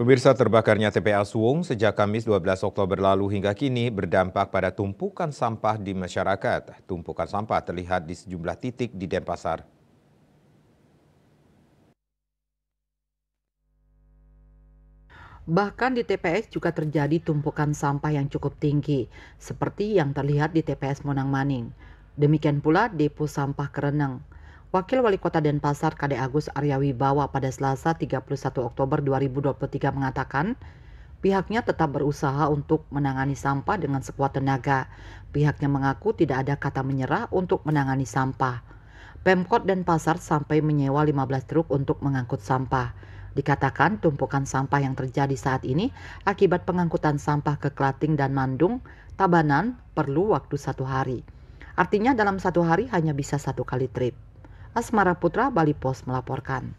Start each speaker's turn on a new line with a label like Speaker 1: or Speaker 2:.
Speaker 1: Pemirsa terbakarnya TPA Suwung sejak Kamis 12 Oktober lalu hingga kini berdampak pada tumpukan sampah di masyarakat. Tumpukan sampah terlihat di sejumlah titik di Denpasar.
Speaker 2: Bahkan di TPS juga terjadi tumpukan sampah yang cukup tinggi, seperti yang terlihat di TPS Monang Maning. Demikian pula depo sampah Kereneng. Wakil Wali Kota Denpasar KD Agus Arya Wibawa pada Selasa 31 Oktober 2023 mengatakan pihaknya tetap berusaha untuk menangani sampah dengan sekuat tenaga. Pihaknya mengaku tidak ada kata menyerah untuk menangani sampah. Pemkot Denpasar sampai menyewa 15 truk untuk mengangkut sampah. Dikatakan tumpukan sampah yang terjadi saat ini akibat pengangkutan sampah ke Klating dan Mandung, Tabanan perlu waktu satu hari. Artinya dalam satu hari hanya bisa satu kali trip. Asmara Putra Bali Post melaporkan.